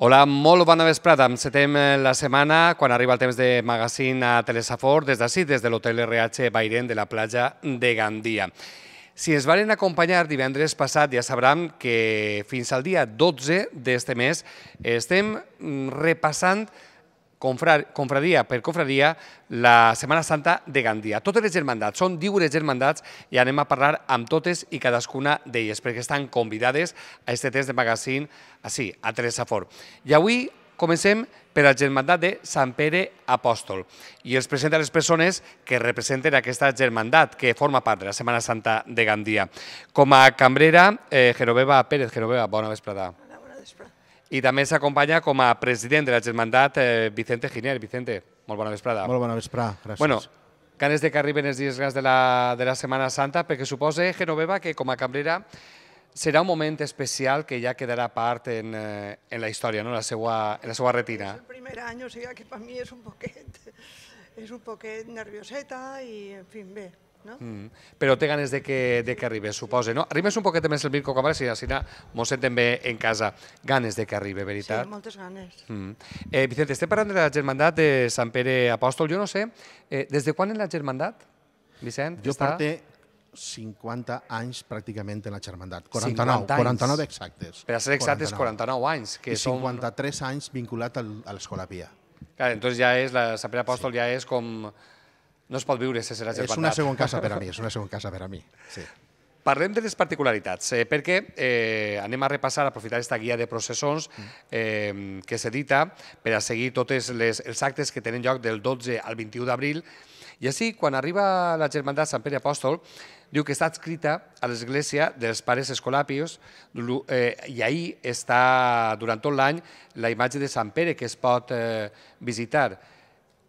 Hola, molt bona vesprada. Encetem eh, la setmana quan arriba el temps de magazín a Telesafor des d'ací, des de l'hotel RH Bairén de la platja de Gandia. Si ens varen acompanyar divendres passat, ja sabran que fins al dia 12 d'este mes estem mm, repassant confradia per confradia, la Setmana Santa de Gandia. Totes les germandats, són 10 germandats i anem a parlar amb totes i cadascuna d'elles, perquè estan convidades a aquest test de magazín, així, a Teresa Fort. I avui comencem per la germandat de Sant Pere Apòstol i els presenta les persones que representen aquesta germandat que forma part de la Setmana Santa de Gandia. Com a cambrera, eh, Genoveva Pérez. Genoveva, bona vesprada i també s'acompanya com a president de la Germandat eh, Vicente Giner. Vicente, molt bona vesprada. Molt bona vesprada, gràcies. Bueno, ganes de que arriben els dies grans de la, de la Setmana Santa, perquè suposa, Genoveva, que com a cambrera serà un moment especial que ja quedarà part en, eh, en la història, no? la seva, en la seva retina. És el primer any, o sigui que per mi és un poquet, és un poquet nervioseta i, en fi, bé, no? Mm. Però té ganes de que, de que arribi, suposa, no? Arribes un poquet més el Mirko Cabrera, si així mos senten bé en casa. Ganes de que arribi, veritat? Sí, moltes ganes. Mm. Eh, Vicente, estem parlant de la germandat de Sant Pere Apòstol. Jo no sé, eh, des de quan en la germandat, Vicent? Jo està? porte 50 anys pràcticament en la germandat. 49, 49 exactes. Per a ser exactes, 49, 49 anys. Que I 53 som... anys vinculat a l'escola Pia. Clar, entonces ja és, la Sant Pere Apòstol sí. ja és com no es pot viure sense la germandat. És una segona casa per a mi, és una segona casa per a mi. Sí. Parlem de les particularitats, eh, perquè eh, anem a repassar, a aprofitar aquesta guia de processons eh, que s'edita per a seguir tots els actes que tenen lloc del 12 al 21 d'abril. I així, quan arriba la germandat Sant Pere Apòstol, diu que està adscrita a l'església dels pares escolàpios eh, i ahir està, durant tot l'any, la imatge de Sant Pere que es pot eh, visitar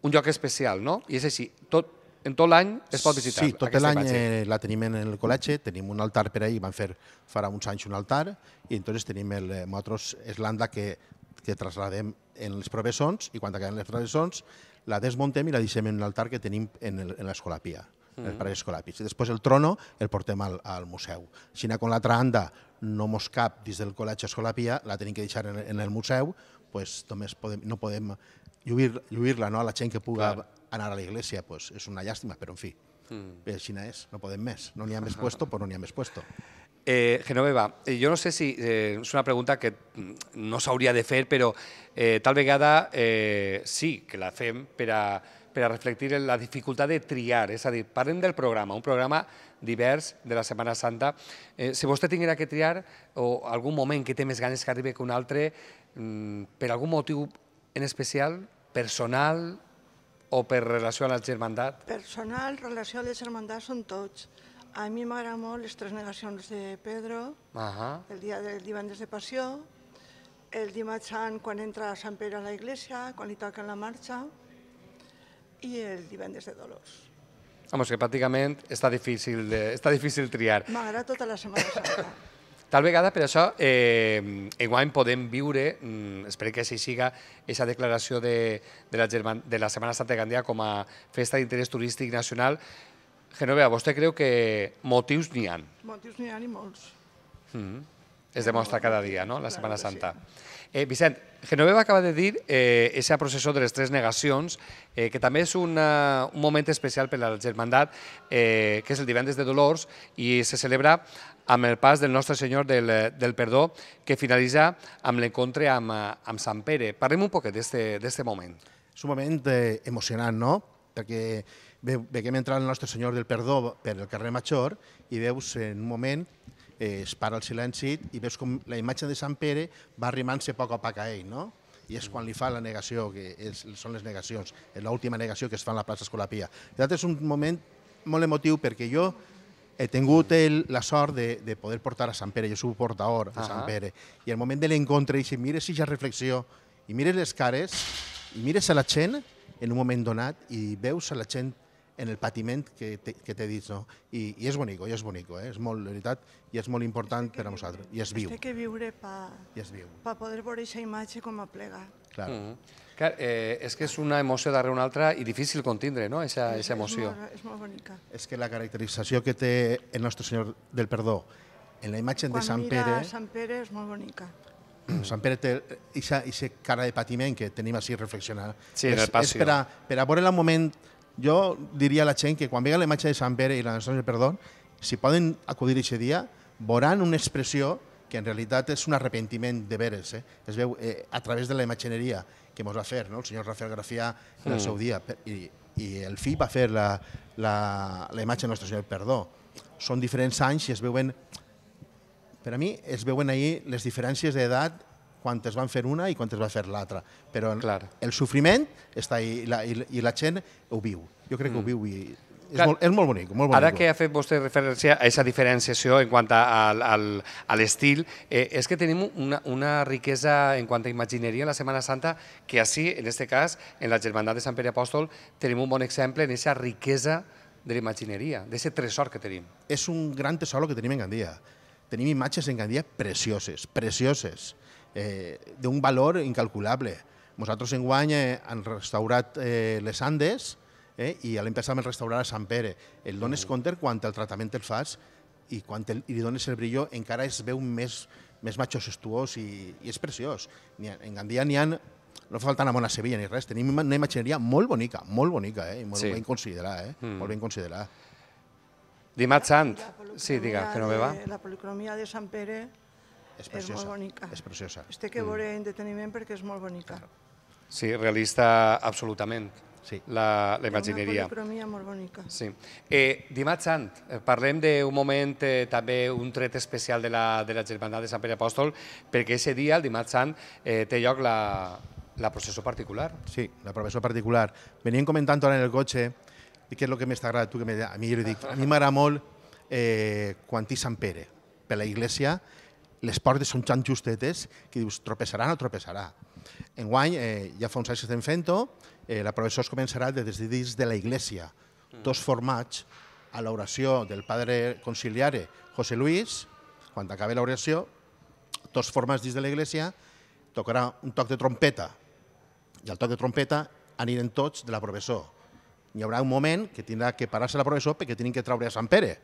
un lloc especial, no? I és així, tot, en tot l'any es pot visitar. Sí, tot l'any eh, la tenim en el col·legi, tenim un altar per ahir, van fer farà uns anys un altar, i entonces tenim el, eh, motros eslanda que, que trasladem en les provessons, i quan acabem les provessons la desmontem i la deixem en l'altar que tenim en l'escolapia. Mm el parell escolapis. I després el trono el portem al, al museu. Xina, com l'altra banda, no mos cap des del col·legi Escolapia, la tenim que deixar en, en el museu, pues, només podem, no podem lluir-la no, a la gent que puga Clar. anar a la iglesia, pues, és una llàstima, però en fi, mm. Eh, Xina és, no podem més, no n'hi ha més puesto, però no n'hi ha més puesto. Eh, Genoveva, eh, jo no sé si eh, és una pregunta que no s'hauria de fer, però eh, tal vegada eh, sí que la fem per a, per a reflectir en la dificultat de triar. És a dir, parlem del programa, un programa divers de la Setmana Santa. Eh, si vostè tinguera que triar o algun moment que té més ganes que arribi que un altre, mm, per algun motiu en especial? Personal o per relació a la germandat? Personal, relació a la germandat són tots. A mi m'agraden molt les tres negacions de Pedro, uh -huh. el dia del divendres de Passió, el dimarts sant quan entra Sant Pere a la iglesia, quan li toquen la marxa, i el divendres de Dolors. Vamos, que pràcticament està difícil, de, està difícil triar. M'agrada tota la Setmana Santa. Tal vegada per això eh, enguany podem viure, mm, esperem que així siga, aquesta declaració de, de, la, German, de la Setmana Santa de Gandia com a festa d'interès turístic nacional. Genovea, vostè creu que motius n'hi ha? Motius n'hi ha i molts. Mm -hmm. Es demostra cada dia, no?, la Setmana Santa. Eh, Vicent, Genoveva acaba de dir eh, esa processó de les tres negacions, eh, que també és una, un moment especial per a la germandat, eh, que és el divendres de Dolors, i se celebra amb el pas del nostre Senyor del, eh, del Perdó, que finalitza amb l'encontre amb, eh, amb Sant Pere. Parlem un poquet d'aquest moment. És un moment eh, emocionant, no? Perquè veiem entrar el nostre Senyor del Perdó per el carrer Major i veus en un moment eh, es para el silenci i veus com la imatge de Sant Pere va arrimant-se poc a poc a ell, no? I és quan li fa la negació, que és, són les negacions, l'última negació que es fa en la plaça Escolapia. Llavors és un moment molt emotiu perquè jo he tingut el, la sort de, de poder portar a Sant Pere, jo soc portador a -huh. Sant Pere, i al moment de l'encontre dic, mires si ja reflexió, i mires les cares, i mires a la gent en un moment donat i veus a la gent en el patiment que t'he dit. No? I, I és bonic, i és bonic, eh? és molt, de veritat, i és molt important per a nosaltres, i es viu. Es té que viure pa, I viu. pa poder veure aquesta imatge com a plega. Clar. Mm -hmm. Clar, eh, és que és una emoció darrere una altra i difícil contindre, no?, aquesta sí, emoció. És molt, és molt bonica. És que la caracterització que té el nostre Senyor del Perdó en la imatge Quan de Sant mira Pere... Sant Pere és molt bonica. Mm. Sant Pere té aquesta cara de patiment que tenim així reflexionar. Sí, és, és per, a, per a veure el moment jo diria a la gent que quan vegin la imatge de Sant Pere i la nostra perdó, si poden acudir aquest dia, veuran una expressió que en realitat és un arrepentiment de veres. Eh? Es veu eh, a través de la imatgeneria que mos va fer no? el senyor Rafael Grafià en el mm. seu dia. I, i el fill va fer la, la, la imatge de Nostre Senyor Perdó. Són diferents anys i es veuen... Per a mi es veuen ahir les diferències d'edat quan es van fer una i quan es va fer l'altra. Però Clar. el sofriment està ahí i la, i, i la gent ho viu. Jo crec mm. que ho mm. viu i és, Clar, molt, és molt bonic, molt bonic. Ara que ha fet vostè referència a aquesta diferenciació en quant a, a, a, a l'estil, eh, és que tenim una, una riquesa en quant a imagineria en la Setmana Santa que així, en aquest cas, en la Germandat de Sant Pere Apòstol, tenim un bon exemple en aquesta riquesa de l'imagineria, d'aquest tresor que tenim. És un gran tesor que tenim en Gandia. Tenim imatges en Gandia precioses, precioses eh, d'un valor incalculable. Nosaltres en guany eh, han restaurat eh, les Andes eh, i l'any passat vam restaurar a Sant Pere. El dones compte quan el tractament el fas i quan el, i li dones el brillo encara es veu més, més majestuós i, i és preciós. En Gandia n'hi ha no fa falta anar a Sevilla ni res, tenim una imatgeria molt bonica, molt bonica, eh? I molt sí. ben considerada, eh? Mm. Molt ben considerada. Dimarts Sant. Sí, diga, que no ve va. La policromia de Sant Pere és preciosa. És molt bonica. És preciosa. Es té que veure mm. en deteniment perquè és molt bonica. Sí, realista absolutament. Sí. La, la imagineria. Té una policromia molt bonica. Sí. Eh, Dimarts Sant, eh, parlem d'un moment, eh, també un tret especial de la, de la Germandat de Sant Pere Apòstol, perquè aquest dia, el Dimarts Sant, eh, té lloc la, la processó particular. Sí, la processó particular. Venien comentant ara en el cotxe què és el que més t'agrada tu, que a mi jo dic, a mi m'agrada molt eh, quan Sant Pere, per la iglesia, les portes són tan justetes que dius tropeçarà o no tropeçarà. Enguany, eh, ja fa uns anys que estem fent-ho, eh, la professora es començarà des de dins de la Iglesia, mm. dos formats a l'oració del padre conciliare José Luis, quan acabi l'oració, dos formats dins de la Iglesia, tocarà un toc de trompeta, i al toc de trompeta aniran tots de la professora. Hi haurà un moment que tindrà que parar-se la professora perquè tenen que treure a Sant Pere,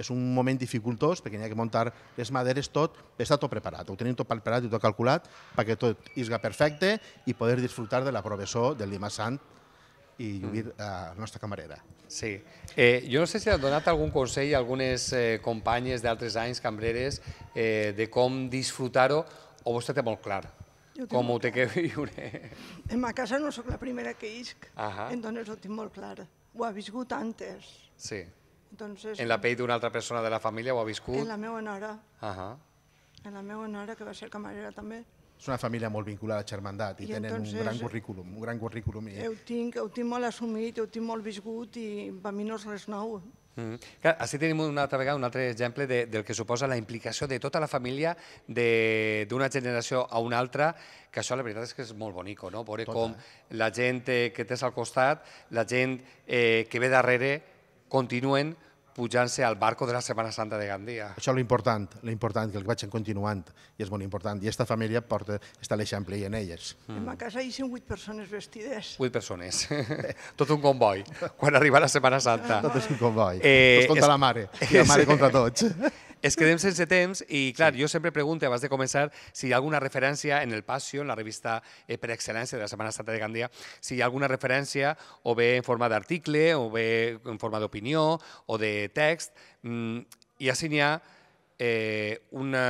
és un moment dificultós perquè hi ha que muntar les maderes tot, està tot preparat, ho tenim tot preparat i tot calculat perquè tot isga perfecte i poder disfrutar de la provesó del Lima sant i lluir mm. a la nostra camarera. Sí. Eh, jo no sé si has donat algun consell a algunes eh, companyes d'altres anys, cambreres, eh, de com disfrutar-ho, o vostè té molt clar com ho té que viure? En ma casa no sóc la primera que isc, ah dones ho tinc molt clar. Ho ha viscut antes. Sí. Doncs En la pell d'una altra persona de la família ho ha viscut? En la meva nora. Uh -huh. En la meva nora, que va ser camarera també. És una família molt vinculada a Xermandat i, I tenen entonces, un gran currículum. Un gran currículum i... ho, tinc, ho tinc molt assumit, ho tinc molt viscut i per mi no és res nou. Mm. Clar, així tenim una altra vegada un altre exemple de, del que suposa la implicació de tota la família d'una generació a una altra, que això la veritat és que és molt bonic, no? veure tota. com la gent eh, que tens al costat, la gent eh, que ve darrere, continuen pujant-se al barco de la Setmana Santa de Gandia. Això és l'important, l'important, que el vagin continuant, i és molt important. I aquesta família porta, està l'eixample i en elles. Mm. En ma casa hi són vuit persones vestides. Vuit persones. Tot un convoi. Quan arriba la Setmana Santa. Tot és un convoi. Eh, tots doncs contra la mare. I la mare contra tots. Es quedem sense temps i, clar, sí. jo sempre pregunto, abans de començar, si hi ha alguna referència en el Passio, en la revista eh, per excel·lència de la Setmana Santa de Gandia, si hi ha alguna referència o bé en forma d'article, o bé en forma d'opinió, o de text, mm, i així n'hi ha eh, una,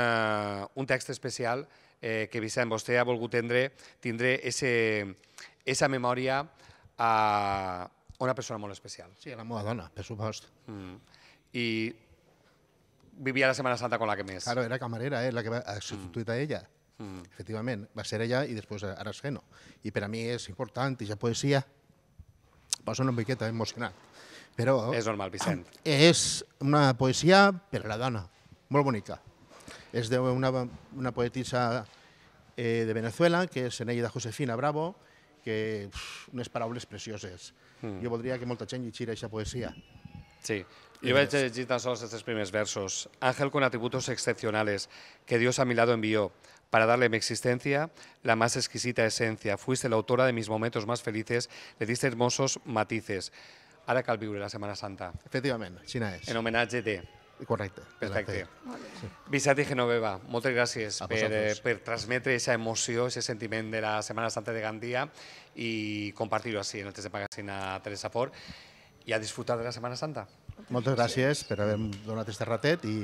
un text especial eh, que, Vicent, vostè ha volgut tindre, tindre ese, esa memòria a una persona molt especial. Sí, a la meva dona, per supost. Mm. I vivia la Semana Santa con la que més. Claro, era camarera, ¿eh? la que va a substituir mm. a ella. Mm. Efectivament, va ser ella i després y I per a mi és important, i ja poesia, Paso una miqueta emocionat. Però és normal, Vicent. És una poesia per a la dona, molt bonica. És d'una una poetisa eh, de Venezuela, que és de Josefina Bravo, que uf, unes paraules precioses. Mm. Jo voldria que molta gent llegira aquesta poesia. Sí, Yo voy a llegir tan estos estos tres versos. Ángel con atributos excepcionales que Dios a mi lado envió para darle mi existencia la más exquisita esencia. Fuiste la autora de mis momentos más felices, le diste hermosos matices. que cal viure la Semana Santa. Efectivamente, China. es. En homenaje de... Correcto. Perfecto. Exacte. Vicent i Genoveva, Muchas gracias por transmitir esa emoción, ese sentimiento de la Semana Santa de Gandía y compartirlo así en el Test de a Teresa Fort y a disfrutar de la Semana Santa. Moltes gràcies per haver donat este ratet i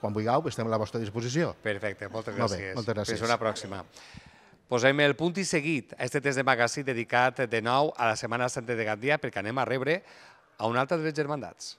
quan vulgueu estem a la vostra disposició. Perfecte, moltes gràcies. Molt bé, moltes gràcies. Fins una pròxima. Posem el punt i seguit a este test de magasí dedicat de nou a la Setmana Santa de Gandia perquè anem a rebre a una altra de les germandats.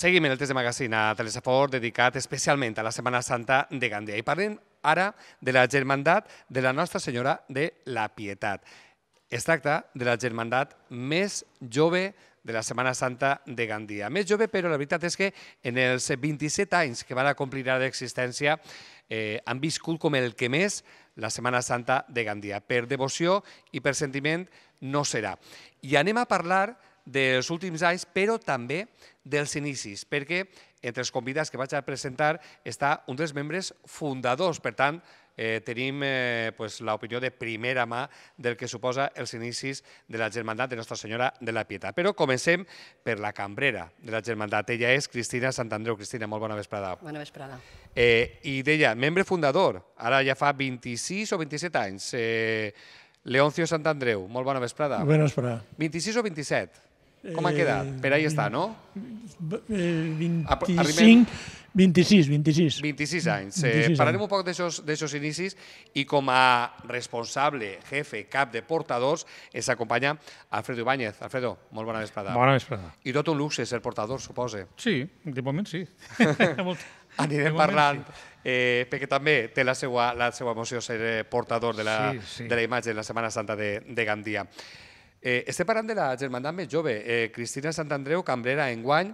Seguim en el test de magazine a Telesafor, dedicat especialment a la Setmana Santa de Gandia. I parlem ara de la germandat de la Nostra Senyora de la Pietat. Es tracta de la germandat més jove de la Setmana Santa de Gandia. Més jove, però la veritat és que en els 27 anys que van complir ara d'existència eh, han viscut com el que més la Setmana Santa de Gandia. Per devoció i per sentiment no serà. I anem a parlar de dels últims anys, però també dels inicis, perquè entre els convidats que vaig a presentar està un dels membres fundadors, per tant, eh, tenim eh, pues, l'opinió de primera mà del que suposa els inicis de la Germandat de Nostra Senyora de la Pietat. Però comencem per la cambrera de la Germandat. Ella és Cristina Santandreu. Cristina, molt bona vesprada. Bona vesprada. Eh, I d'ella, membre fundador, ara ja fa 26 o 27 anys, eh, Leoncio Santandreu, molt bona vesprada. Bona vesprada. 26 o 27? Com ha quedat? Eh, per ahí està, no? 25, 26, 26. 26 anys. 26 eh, parlarem un poc d'aixòs inicis i com a responsable, jefe, cap de portadors, ens acompanya Alfredo Ibáñez. Alfredo, molt bona vesprada. Bona vesprada. I tot un luxe ser portador, suposa. Sí, de moment sí. Anirem moment, parlant, sí. eh, perquè també té la seva, la seva emoció ser eh, portador de la, sí, sí. de la imatge de la Setmana Santa de, de Gandia. Eh, estem parlant de la germandat més jove, eh, Cristina Sant Andreu, cambrera enguany,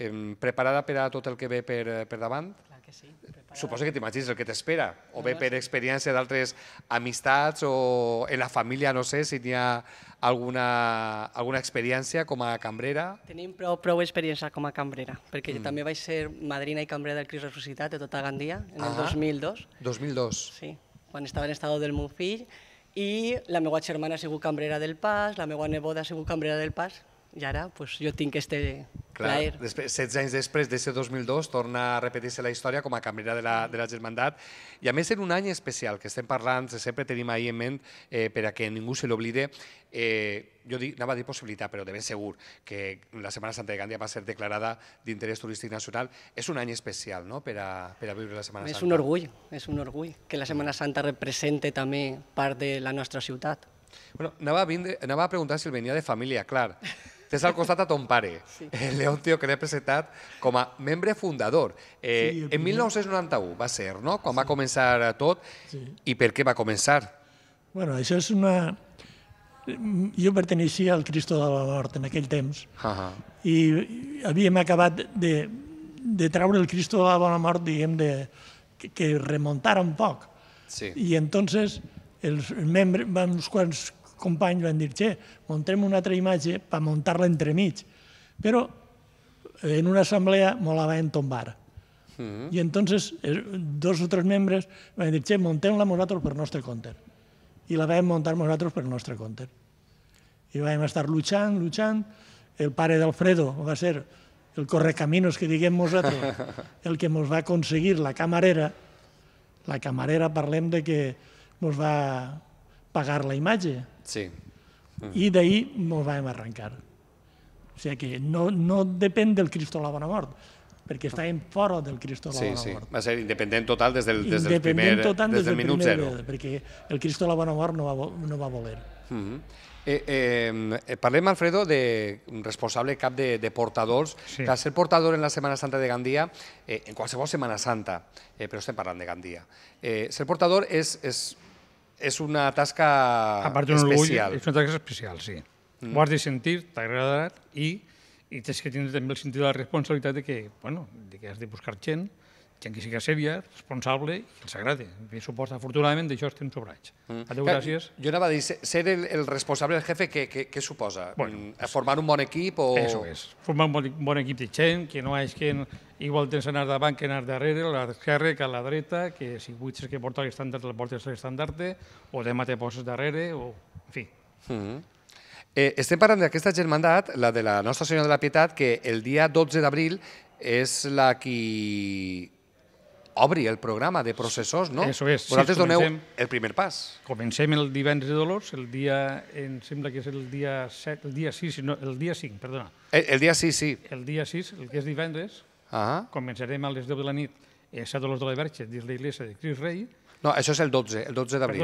eh, preparada per a tot el que ve per, per davant? Clar que sí. Preparada. Suposo que t'imagines el que t'espera, o bé per experiència d'altres amistats o en la família, no sé, si n'hi ha alguna, alguna experiència com a cambrera? Tenim prou, prou experiència com a cambrera, perquè mm. jo també vaig ser madrina i cambrera del Cris Resucitat de tota Gandia en ah el 2002. 2002. Sí, quan estava en estado del meu fill, i la meva germana ha sigut cambrera del Pas, la meva neboda ha sigut cambrera del Pas, i ara pues, jo tinc aquest Clar, després, 16 anys després de 2002 torna a repetir-se la història com a cambrera de la, de la germandat i a més en un any especial que estem parlant, sempre tenim ahir en ment eh, per a que ningú se l'oblide, eh, jo dic, anava a dir possibilitat, però de ben segur que la Setmana Santa de Gandia va ser declarada d'interès turístic nacional. És un any especial no? per, a, per a viure la Setmana Santa. És un orgull, és un orgull que la Setmana Santa represente també part de la nostra ciutat. Bueno, anava, a vindre, anava a preguntar si el venia de família, clar. Tens al costat a ton pare, sí. el Leoncio, que l'he presentat com a membre fundador. Eh, sí, en 1991 va ser, no?, quan sí. va començar tot. Sí. I per què va començar? Bueno, això és una... Jo pertenecia al Cristo de la Mort en aquell temps uh -huh. i havíem acabat de, de traure el Cristo de la Bona Mort, diguem, de, que, que remuntara un poc. Sí. I entonces els membres, uns quants companys van dir, che, montem una altra imatge per muntar-la entremig. Però en una assemblea me la van tombar. Mm-hmm. I entonces eh, dos o tres membres van dir, che, montem-la nosaltres per nostre compte. I la vam muntar nosaltres per nostre compte. I vam estar luchant, luchant. El pare d'Alfredo va ser el correcaminos que diguem nosaltres, el que ens va aconseguir la camarera, la camarera parlem de que mos va pagar la imatge, Sí. I de ahí nos arrencar. O sigui que no, no depèn del Cristo a la bona mort, perquè estàvem fora del Cristo a la sí, bona sí. mort. Va ser independent total des del, des del primer, total des, des del minut primer zero. Veda, perquè el Cristo a la bona mort no va, no va voler. Uh mm-hmm. eh, -huh. Eh, eh, parlem, Alfredo, de un responsable cap de, de portadors. Sí. Que ser portador en la Setmana Santa de Gandia, eh, en qualsevol Setmana Santa, eh, però estem parlant de Gandia, eh, ser portador és, és és una tasca a part d'un orgull, és una tasca especial, sí. Mm. Ho has de sentir, t'ha agradat i, i tens que tindre també el sentit de la responsabilitat de que, bueno, de que has de buscar gent, gent que sèvia, responsable i els agrada. I suposa, afortunadament, d'això estem sobrats. Mm. Adéu, gràcies. Jo anava a dir, ser el, el responsable, el jefe, què, què, què suposa? Bueno, mm, formar un bon equip o...? Eso és, formar un bon, bon equip de gent, que no és que igual tens anar davant que anar darrere, a l'esquerra que a la dreta, que si vull que porta l'estàndard, la portes l'estàndard, o demà te poses darrere, o... en fi. Mm -hmm. eh, estem parlant d'aquesta germandat, la de la Nostra Senyora de la Pietat, que el dia 12 d'abril és la qui obri el programa de processors, no? Eso és. Vosaltres sí, doneu el primer pas. Comencem el divendres de Dolors, el dia, em sembla que és el dia, 7, el dia 6, no, el dia 5, perdona. El, el dia 6, sí. El dia 6, el que és divendres, ah començarem a les 10 de la nit a Sant Dolors de la Verge, dins la iglesia de Cris Rei, no, això és el 12, el 12 d'abril.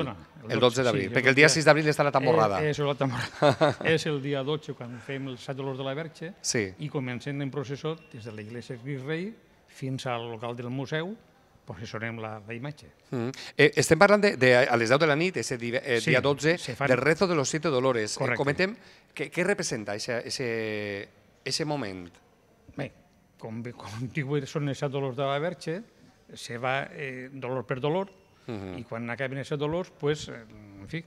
El 12, 12 d'abril, sí, perquè el dia 6 d'abril està la tamborrada. És, eh, és la tamborrada. és el dia 12 quan fem el Sant Dolors de la Verge sí. i comencem en processó des de la Iglesia de Cris Rei fins al local del museu, posicionem la, la imatge. Mm. Eh, estem parlant de, de, a les 10 de la nit, ese dia, eh, sí, dia 12, fan... del rezo de los siete dolores. Eh, Correcte. Eh, comentem què, què representa ese, ese, ese moment. Bé, com, com diu, són els dolors de la Verge, se va eh, dolor per dolor, uh -huh. i quan acaben els dolors, pues, en fi,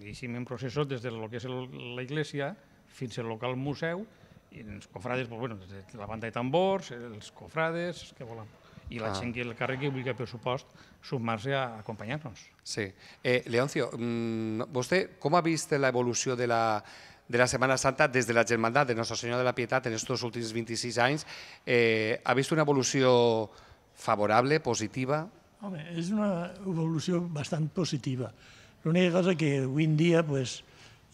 deixem en processó des de lo que és el, la iglesia fins al local museu, i els cofrades, pues, bueno, la banda de tambors, els cofrades, que volen i la ah. gente el carrer que supost sumar-se a acompanyar-nos. Sí. Eh, Leoncio, mm, vostè com ha vist la de la, de la Setmana Santa des de la Germandat de Nostra Senyora de la Pietat en aquests últims 26 anys. Eh, ha vist una evolució favorable, positiva? Home, és una evolució bastant positiva. L'única cosa que avui en dia pues,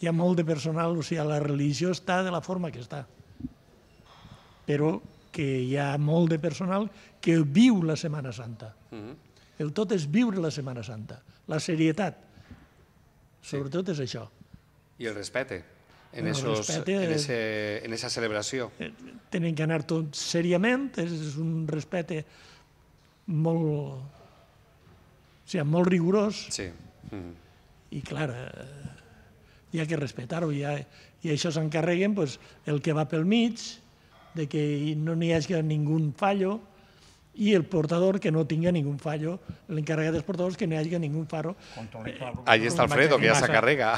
hi ha molt de personal, o sigui, la religió està de la forma que està. Però que hi ha molt de personal que viu la Setmana Santa. Mm -hmm. El tot és viure la Setmana Santa, la serietat. Sobretot sí. és això. I el respecte en, esos, respecte, en, ese, en esa celebració. Eh, tenen que anar tot seriament, és un respecte molt, o sigui, molt rigorós. Sí. Mm -hmm. I clar, eh, hi ha que respectar-ho, i, i això s'encarreguen pues, el que va pel mig, de que no n'hi hagi ningú fallo i el portador que no tingui ningú fallo, l'encarregat dels portadors que no hagi ningú farro. Eh, ahí el Alfredo, que ja s'acarrega.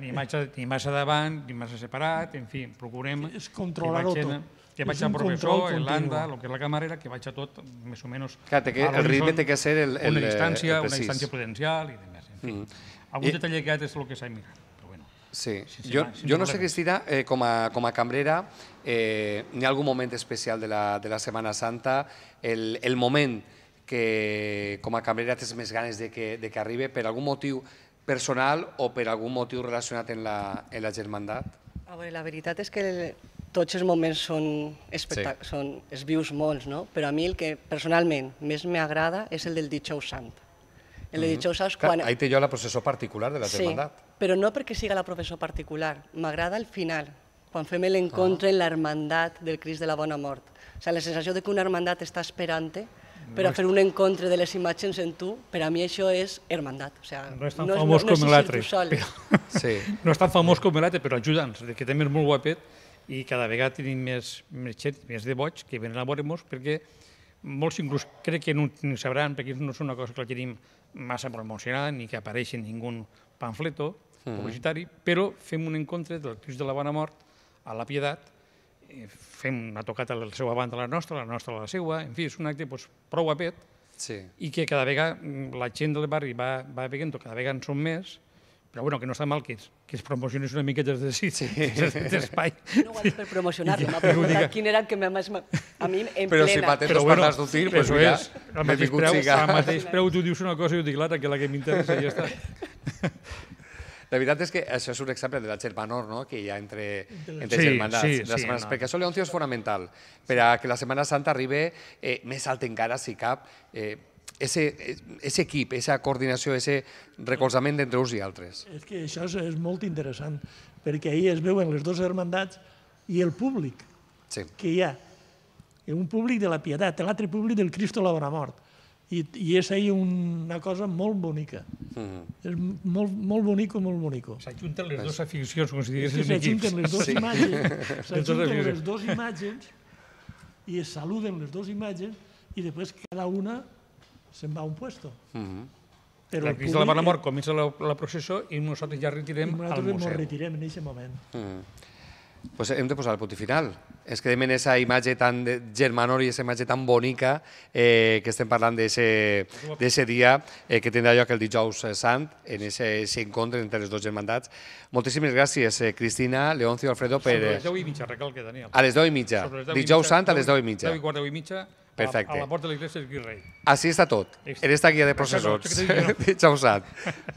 Ni massa, ni massa davant, ni massa separat, en fi, procurem... És controlar-ho tot. Que vaig a professor, l'anda, el que és la camarera, que vaig a tot, més o menys... Clar, que, el ritme té que ser el, eh, el, una distància, el precís. una distància prudencial i demés. En fi, mm. algun I... que és el que s'ha mirat. Sí, jo, jo no sé, Cristina, eh, com, a, com a cambrera, eh, n'hi ha algun moment especial de la, de la Setmana Santa, el, el moment que com a cambrera tens més ganes de que, de que arribi per algun motiu personal o per algun motiu relacionat en la, en la germandat? A veure, la veritat és que el, tots els moments són, sí. són es vius molts, no? però a mi el que personalment més m'agrada és el del Dijous Sant. El mm -hmm. de mm-hmm. Dijous Sant... Quan... Clar, ahí té jo la processó particular de la germandat. Sí, però no perquè siga la professó particular, m'agrada el final, quan fem l'encontre ah. en l'hermandat del Cris de la Bona Mort. O sigui, la sensació de que una hermandat està esperant per a fer un encontre de les imatges en tu, per a mi això és hermandat. O sigui, no és tan no, famós no, no, com l'altre. Però... Sí. No és tan famós com l'altre, però ajuda'ns, que també és molt guapet i cada vegada tenim més, més gent, més de boig, que venen a veure-nos perquè molts inclús crec que no, ho sabran, perquè no és una cosa que la tenim massa promocionada ni que apareixi ningú panfleto, publicitari, però fem un encontre del Crist de la Bona Mort a la Piedat, eh, fem una tocata a la seva banda a la nostra, la nostra a la seva, en fi, és un acte doncs, prou apet, sí. i que cada vegada mm, la gent del barri va, va veient, cada vegada en són més, però bueno, que no està mal que, es, que es promocionis una miqueta de sí, sí. d'espai. No ho ha dit per promocionar m'ha preguntat quin era el que més... A mi, en plena... Però si patent però, bueno, parles d'un doncs mira, és, al mateix, preu, al mateix preu tu dius una cosa i jo dic l'altra, que la que m'interessa ja està. La veritat és que això és un exemple de la germanor, no?, que hi ha entre, entre sí, germanats. Sí, la sí, setmanes, no. Perquè això l'Eoncio és fonamental, per a que la Setmana Santa arribi eh, més alt encara, si cap, eh, ese, ese equip, esa coordinació, ese recolzament d'entre uns i altres. És que això és molt interessant, perquè ahir es veuen les dues hermandats i el públic sí. que hi ha. Eh, un públic de la pietat, l'altre públic del Cristo la bona mort. I, i és ahir una cosa molt bonica. Mm És molt, molt o molt bonic. S'ajunten les dues aficions, com si diguéssim. Sí, s'ajunten les dues sí. imatges, s'ajunten les dues imatges i es saluden les dues imatges i després cada una se'n va a un puesto. Mm -hmm. Però aquí de la Bona Mort comença la, la processó i nosaltres ja retirem al museu. I nosaltres ens retirem en aquest moment. Mm. Pues hem de posar el punt final es que demen aquesta imatge tan germanor i aquesta imatge tan bonica eh, que estem parlant d'aquest dia eh, que tindrà lloc el dijous eh, sant, en aquest encontre entre les dues germandats. Moltíssimes gràcies, eh, Cristina, Leoncio, Alfredo, per... Sobre les 10 i mitja, recalque, Daniel. A les 10 i mitja. Dijous sant a les 10 i mitja. 10 i quart, 10 i mitja, Perfecte. A la porta de l'Iglésia és Guirrey. Així està tot. En esta guia de processos. sap.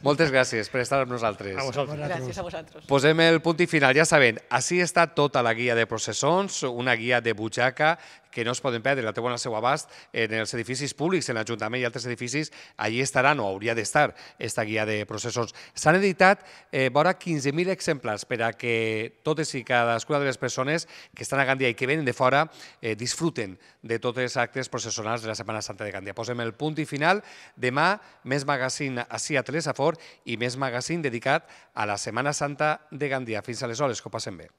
Moltes gràcies per estar amb nosaltres. A vosaltres. Gràcies a vosaltres. Posem el punt i final. Ja saben, així està tota la guia de processons, una guia de butxaca que no es poden perdre, la treuen al seu abast en els edificis públics, en l'Ajuntament i altres edificis, allí estaran o hauria d'estar aquesta guia de processos. S'han editat eh, vora 15.000 exemplars per a que totes i cadascuna de les persones que estan a Gandia i que venen de fora eh, disfruten de tots els actes processionals de la Setmana Santa de Gandia. Posem el punt i final. Demà, més magazín així a Telesafor i més magazín dedicat a la Setmana Santa de Gandia. Fins aleshores, que ho passem bé.